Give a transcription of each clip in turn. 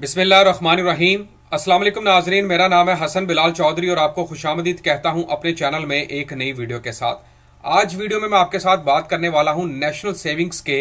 बिस्मिल्लाम वालेकुम नाजरीन मेरा नाम है हसन बिलाल चौधरी और आपको खुशामदीद कहता हूं अपने चैनल में एक नई वीडियो के साथ आज वीडियो में मैं आपके साथ बात करने वाला हूं नेशनल सेविंग्स के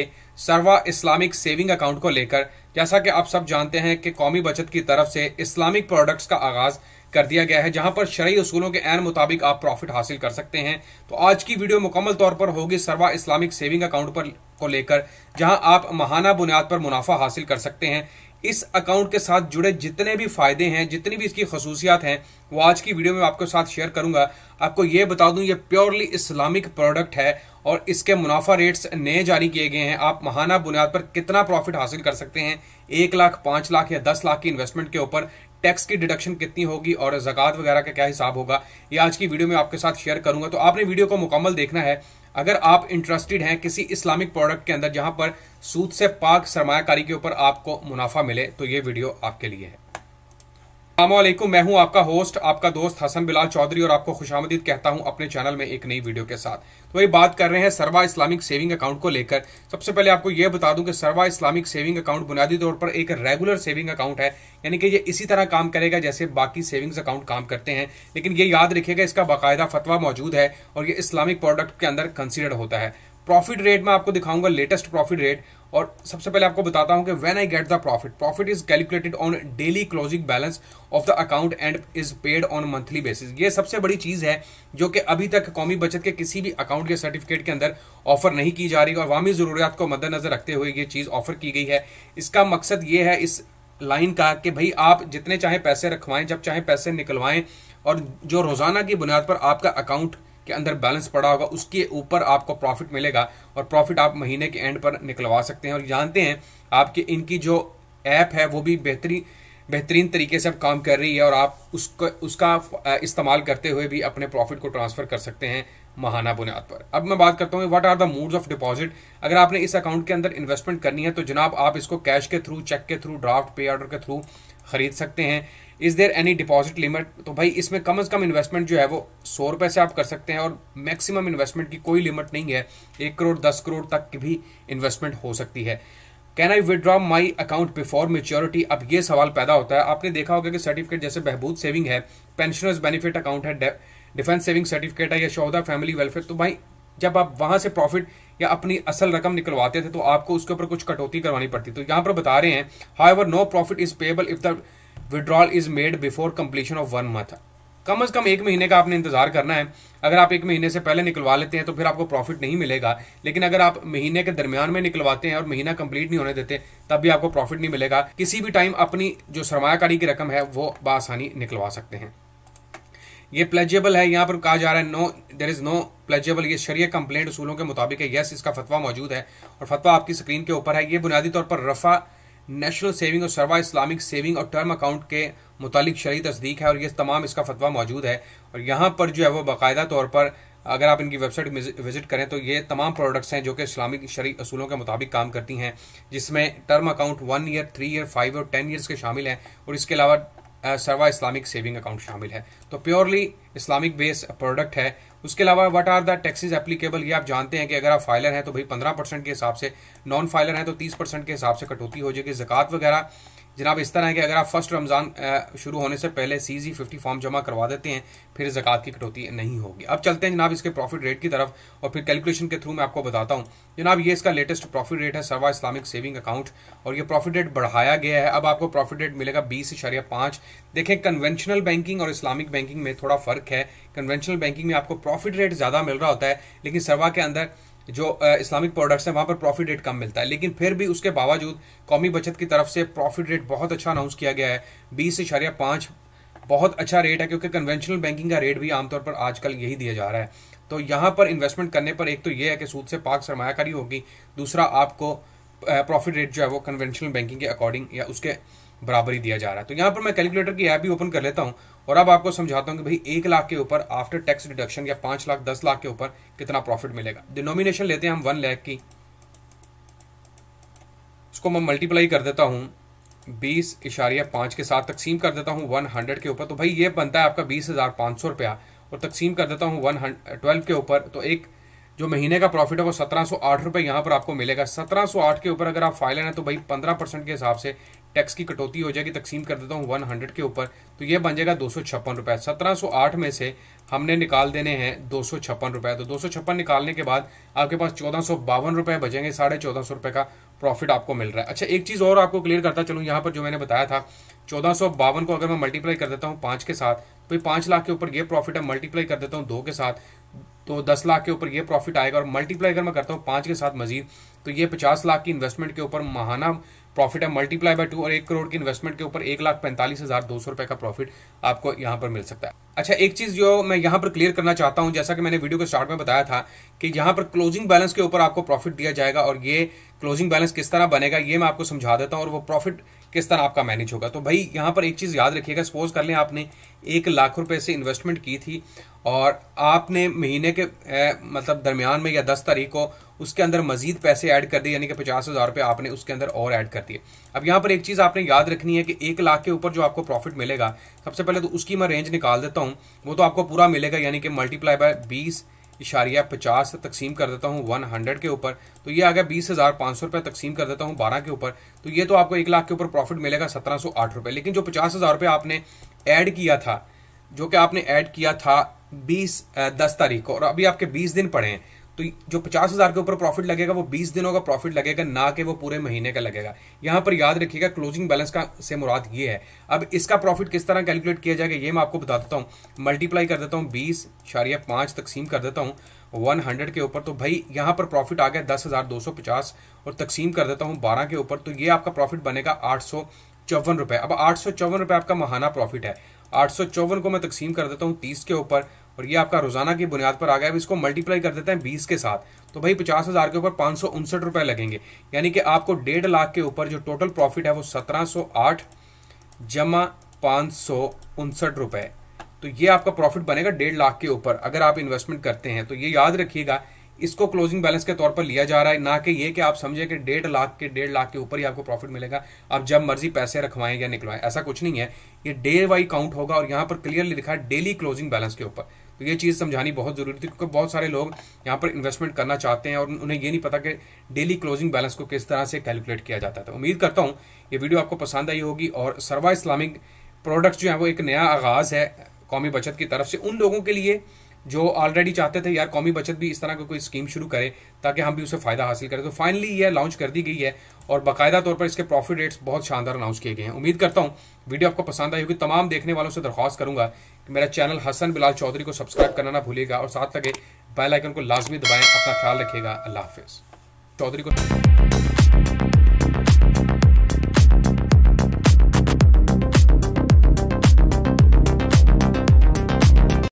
सर्वा इस्लामिक सेविंग अकाउंट को लेकर जैसा कि आप सब जानते हैं कि कौमी बचत की तरफ से इस्लामिक प्रोडक्ट्स का आगाज़ कर दिया गया है जहां पर शरीय असूलों के एन मुताबिक आप प्रॉफिट हासिल कर सकते हैं तो आज की वीडियो मुकम्मल तौर पर होगी सरवा इस्लामिक सेविंग अकाउंट पर को लेकर जहां आप महाना बुनियाद पर मुनाफा हासिल कर सकते हैं इस अकाउंट के साथ जुड़े जितने भी फ़ायदे हैं जितनी भी इसकी खसूसियात हैं वो आज की वीडियो में आपके साथ शेयर करूंगा आपको ये बता दूं ये प्योरली इस्लामिक प्रोडक्ट है और इसके मुनाफा रेट्स नए जारी किए गए हैं आप महाना बुनियाद पर कितना प्रॉफिट हासिल कर सकते हैं एक लाख पांच लाख या दस लाख की इन्वेस्टमेंट के ऊपर टैक्स की डिडक्शन कितनी होगी और जकवात वगैरह का क्या हिसाब होगा ये आज की वीडियो में आपके साथ शेयर करूंगा तो आपने वीडियो को मुकम्मल देखना है अगर आप इंटरेस्टेड हैं किसी इस्लामिक प्रोडक्ट के अंदर जहां पर सूद से पाक सरमाकारी के ऊपर आपको मुनाफा मिले तो ये वीडियो आपके लिए है अल्लाम मैं हूं आपका होस्ट आपका दोस्त हसन बिलाल चौधरी और आपको खुशामदीद कहता हूं अपने चैनल में एक नई वीडियो के साथ तो वही बात कर रहे हैं सरवा इस्लामिक सेविंग अकाउंट को लेकर सबसे पहले आपको यह बता दूं कि सरवा इस्लामिक सेविंग अकाउंट बुनियादी तौर पर एक रेगुलर सेविंग अकाउंट है यानी कि ये इसी तरह काम करेगा जैसे बाकी सेविंग्स अकाउंट काम करते हैं लेकिन ये याद रखिएगा इसका बाकायदा फतवा मौजूद है और ये इस्लामिक प्रोडक्ट के अंदर कंसिडर होता है प्रॉफिट रेट मैं आपको दिखाऊंगा लेटेस्ट प्रॉफिट रेट और सबसे पहले आपको बताता हूं कि when I get the profit profit is calculated on daily closing balance of the account and is paid on monthly basis ये सबसे बड़ी चीज है जो कि अभी तक कौमी बचत के किसी भी अकाउंट के सर्टिफिकेट के अंदर ऑफर नहीं की जा रही और वामी जरूरियात को मद्देनजर रखते हुए ये चीज ऑफर की गई है इसका मकसद ये है इस लाइन का कि भाई आप जितने चाहे पैसे रखवाएं जब चाहे पैसे निकलवाएं और जो रोजाना की बुनियाद पर आपका अकाउंट के अंदर बैलेंस पड़ा होगा उसके ऊपर आपको प्रॉफिट मिलेगा और प्रॉफिट आप महीने के एंड पर निकलवा सकते हैं और जानते हैं आपके इनकी जो ऐप है वो भी बेहतरीन बेहतरीन तरीके से अब काम कर रही है और आप उसको उसका इस्तेमाल करते हुए भी अपने प्रॉफिट को ट्रांसफर कर सकते हैं महाना बुनियाद पर अब मैं बात करता हूँ what are the modes of deposit अगर आपने इस अकाउंट के अंदर इन्वेस्टमेंट करनी है तो जनाब आप इसको कैश के थ्रू चेक के थ्रू ड्राफ्ट पे ऑर्डर के थ्रू ख़रीद सकते हैं is there any deposit limit तो भाई इसमें कम अज़ कम इन्वेस्टमेंट जो है वो सौ रुपए से आप कर सकते हैं और मैक्सिमम इन्वेस्टमेंट की कोई लिमिट नहीं है एक करोड़ दस करोड़ तक की भी इन्वेस्टमेंट हो सकती है can I withdraw my account before maturity अब ये सवाल पैदा होता है आपने देखा होगा कि सर्टिफिकेट जैसे बहबूद सेविंग है पेंशनर्स बेनिफिट अकाउंट है डिफेंस सेविंग सर्टिफिकेट है या शौदा फैमिली वेलफेयर तो भाई जब आप वहां से प्रॉफिट या अपनी असल रकम निकलवाते थे तो आपको उसके ऊपर कुछ कटौती करवानी पड़ती तो यहाँ पर बता रहे हैं how no profit is payable if the withdrawal is made before completion of one month कम अज कम एक महीने का आपने इंतजार करना है अगर आप एक महीने से पहले निकलवा लेते हैं तो फिर आपको प्रॉफिट नहीं मिलेगा लेकिन अगर आप महीने के दरमियान में निकलवाते हैं और महीना कंप्लीट नहीं होने देते तब भी आपको प्रॉफिट नहीं मिलेगा किसी भी टाइम अपनी जो सरमाकारी की रकम है वो बासानी निकलवा सकते हैं ये प्लेजेबल है यहाँ पर कहा जा रहा है no there is no pledgeable ये शरीय कंप्लेंट उसूलों के मुताबिक है यस इसका फतवा मौजूद है और फतवा आपकी स्क्रीन के ऊपर है ये बुनियादी तौर पर रफा नेशनल सेविंग और सरवा इस्लामिक सेविंग और टर्म अकाउंट के मुतालिक शरी तस्दीक है और ये तमाम इसका फतवा मौजूद है और यहाँ पर जो है वो बाकायदा तौर पर अगर आप इनकी वेबसाइट विजिट करें तो ये तमाम प्रोडक्ट्स हैं जो कि इस्लामिक शरी असूलों के मुताबिक काम करती हैं जिसमें term account one year three year five और टेन ईयर्स के शामिल हैं और इसके अलावा सर्वा इस्लामिक सेविंग अकाउंट शामिल है तो प्योरली इस्लामिक बेस्ड प्रोडक्ट है उसके अलावा what are the taxes applicable ये आप जानते हैं कि अगर आप फाइलर हैं तो भाई पंद्रह परसेंट के हिसाब से नॉन फाइलर हैं तो तीस परसेंट के हिसाब से कटौती हो जाएगी जक़ात वगैरह जनाब इस तरह है कि अगर आप फर्स्ट रमज़ान शुरू होने से पहले सी जी फिफ्टी फॉर्म जमा करवा देते हैं फिर जक़ात की कटौती नहीं होगी अब चलते हैं जनाब इसके प्रॉफिट रेट की तरफ और फिर कैलकुलेशन के थ्रू मैं आपको बताता हूँ जनाब ये इसका लेटेस्ट प्रॉफिट रेट है सर्वा इस्लामिक सेविंग अकाउंट और ये प्रॉफिट रेट बढ़ाया गया है अब आपको प्रॉफिट रेट मिलेगा बीस इशारिया पाँच देखें कन्वेंशनल बैंकिंग और इस्लामिक बैंकिंग में थोड़ा फ़र्क है कन्वेंशनल बैंकिंग में आपको प्रॉफिट रेट ज़्यादा मिल रहा होता है लेकिन सर्वा के अंदर जो इस्लामिक प्रोडक्ट्स हैं वहाँ पर प्रॉफिट रेट कम मिलता है लेकिन फिर भी उसके बावजूद कौमी बचत की तरफ से प्रॉफिट रेट बहुत अच्छा अनाउंस किया गया है बीस इशारिया पाँच बहुत अच्छा रेट है क्योंकि कन्वेंशनल बैंकिंग का रेट भी आमतौर पर आजकल यही दिया जा रहा है तो यहाँ पर इन्वेस्टमेंट करने पर एक तो ये है कि सूद से पाक सरमाकारी होगी दूसरा आपको प्रॉफिट रेट जो है वो कन्वेंशनल बैंकिंग के अकॉर्डिंग या उसके बराबरी दिया जा रहा है तो यहाँ पर मैं कैलकुलेटर की ऐप भी ओपन कर लेता हूँ और अब आपको समझाता हूँ कि भाई एक लाख के ऊपर आफ्टर टैक्स डिडक्शन या पांच लाख दस लाख के ऊपर कितना प्रॉफिट मिलेगा डिनोमिनेशन लेते हैं हम वन लैख की उसको मैं मल्टीप्लाई कर देता हूँ बीस इशारिया पांच के साथ तकसीम कर देता हूँ वन हंड्रेड के ऊपर तो भाई ये बनता है आपका बीस हज़ार पांच सौ रुपया और तकसीम कर देता हूँ वन ट्वेल्व के ऊपर तो एक जो महीने का प्रॉफिट है वो सत्रह सौ आठ रुपये यहाँ पर आपको मिलेगा सत्रह सौ आठ के ऊपर अगर आप फाइल है तो भाई पंद्रह परसेंट के हिसाब से टैक्स की कटौती हो जाएगी तकसीम कर देता हूँ वन हंड्रेड के ऊपर तो ये बन जाएगा दो सौ छप्पन रुपये सत्रह सौ आठ में से हमने निकाल देने हैं दो सौ छप्पन रुपये तो दो सौ छप्पन निकालने के बाद आपके पास चौदह सौ बावन रुपये बचेंगे साढ़े चौदह सौ रुपये का प्रॉफिट आपको मिल रहा है अच्छा एक चीज़ और आपको क्लियर करता चलूँ यहाँ पर जो मैंने बताया था चौदह सौ बावन को अगर मैं मल्टीप्लाई कर देता हूँ पाँच के साथ तो पाँच लाख के ऊपर ये प्रॉफिट है मल्टीप्लाई कर देता हूँ दो के साथ तो दस लाख के ऊपर ये प्रॉफिट आएगा और मल्टीप्लाई अगर मैं करता हूँ पाँच के साथ मजीद तो ये पचास लाख की इन्वेस्टमेंट के ऊपर महाना प्रॉफिट है मल्टीप्लाई बाय टू और एक करोड़ की इन्वेस्टमेंट के ऊपर एक लाख पैंतालीस हजार दो सौ रुपए का प्रॉफिट आपको यहाँ पर मिल सकता है अच्छा एक चीज जो मैं यहाँ पर क्लियर करना चाहता हूँ जैसा कि मैंने वीडियो के स्टार्ट में बताया था कि यहाँ पर क्लोजिंग बैलेंस के ऊपर आपको प्रॉफिट दिया जाएगा और ये क्लोजिंग बैलेंस किस तरह बनेगा ये मैं आपको समझा देता हूँ और वो प्रॉफिट किस तरह आपका मैनेज होगा तो भाई यहाँ पर एक चीज़ याद रखिएगा सपोज कर लें आपने एक लाख रुपए से इन्वेस्टमेंट की थी और आपने महीने के ए, मतलब दरमियान में या दस तारीख को उसके अंदर मजीद पैसे ऐड कर दिए यानी कि पचास हज़ार रुपये आपने उसके अंदर और ऐड कर दिए अब यहाँ पर एक चीज़ आपने याद रखनी है कि एक लाख के ऊपर जो आपको प्रॉफिट मिलेगा सबसे पहले तो उसकी मैं रेंज निकाल देता हूँ वो तो आपको पूरा मिलेगा यानी कि मल्टीप्लाई बाय बीस इशारिया पचास से तकसीम कर देता हूँ वन हंड्रेड के ऊपर तो ये आ गया बीस हज़ार पाँच सौ रुपये तकसीम कर देता हूँ बारह के ऊपर तो ये तो आपको एक लाख के ऊपर प्रॉफिट मिलेगा सत्रह सौ आठ रुपये लेकिन जो पचास हज़ार रुपये आपने ऐड किया था जो कि आपने ऐड किया था बीस दस तारीख को और अभी आपके बीस दिन पड़े हैं तो जो पचास हज़ार के ऊपर प्रॉफिट लगेगा वो बीस दिनों का प्रॉफिट लगेगा ना कि वो पूरे महीने का लगेगा यहाँ पर याद रखिएगा क्लोजिंग बैलेंस का से मुराद ये है अब इसका प्रॉफिट किस तरह कैलकुलेट किया जाएगा ये मैं आपको बता देता हूं मल्टीप्लाई कर देता हूँ बीस शारिया पांच तकसीम कर देता हूँ वन हंड्रेड के ऊपर तो भाई यहाँ पर प्रॉफिट आ गया दस हज़ार दो सौ पचास और तकसीम कर देता हूँ बारह के ऊपर तो ये आपका प्रॉफिट बनेगा आठ सौ चौवन रुपए अब आठ सौ चौवन रुपए आपका महाना प्रॉफिट है आठ को मैं तकसीम कर देता हूँ तीस के ऊपर और ये आपका रोजाना की बुनियाद पर आ गया अब इसको मल्टीप्लाई कर देते हैं बीस के साथ तो भाई पचास हज़ार के ऊपर पाँच सौ उनसठ रुपए लगेंगे यानी कि आपको डेढ़ लाख के ऊपर जो टोटल प्रॉफिट है वो सत्रह सौ आठ जमा पाँच सौ उनसठ रुपए तो ये आपका प्रॉफिट बनेगा डेढ़ लाख के ऊपर अगर आप इन्वेस्टमेंट करते हैं तो ये याद रखिएगा इसको क्लोजिंग बैलेंस के तौर पर लिया जा रहा है ना कि ये कि आप समझे कि डेढ़ लाख के डेढ़ लाख के ऊपर ही आपको प्रॉफिट मिलेगा आप जब मर्जी पैसे रखवाएं या निकलवाएं ऐसा कुछ नहीं है ये डे वाई काउंट होगा और यहाँ पर क्लियरली लिखा है डेली क्लोजिंग बैलेंस के ऊपर तो ये चीज़ समझानी बहुत ज़रूरी थी क्योंकि बहुत सारे लोग यहाँ पर इन्वेस्टमेंट करना चाहते हैं और उन्हें ये नहीं पता कि डेली क्लोजिंग बैलेंस को किस तरह से कैलकुलेट किया जाता है उम्मीद करता हूँ ये वीडियो आपको पसंद आई होगी और सर्वा इस्लामिक प्रोडक्ट्स जो है वो एक नया आगाज़ है कौमी बचत की तरफ से उन लोगों के लिए जो ऑलरेडी चाहते थे यार कौमी बचत भी इस तरह की कोई स्कीम शुरू करे ताकि हम भी उसे फ़ायदा हासिल करें तो फाइनली यह लॉन्च कर दी गई है और बाकायदा तौर पर इसके प्रॉफिट रेट्स बहुत शानदार अनाउंस किए गए हैं उम्मीद करता हूँ वीडियो आपको पसंद आई होगी तमाम देखने वालों से दरख्वास्त करूंगा कि मेरा चैनल हसन बिलाल चौधरी को सब्सक्राइब करना ना भूलेगा और साथ लगे बैलाइकन को लाजमी दबाएँ अपना ख्याल रखेगा अल्लाह हाफिज़ चौधरी को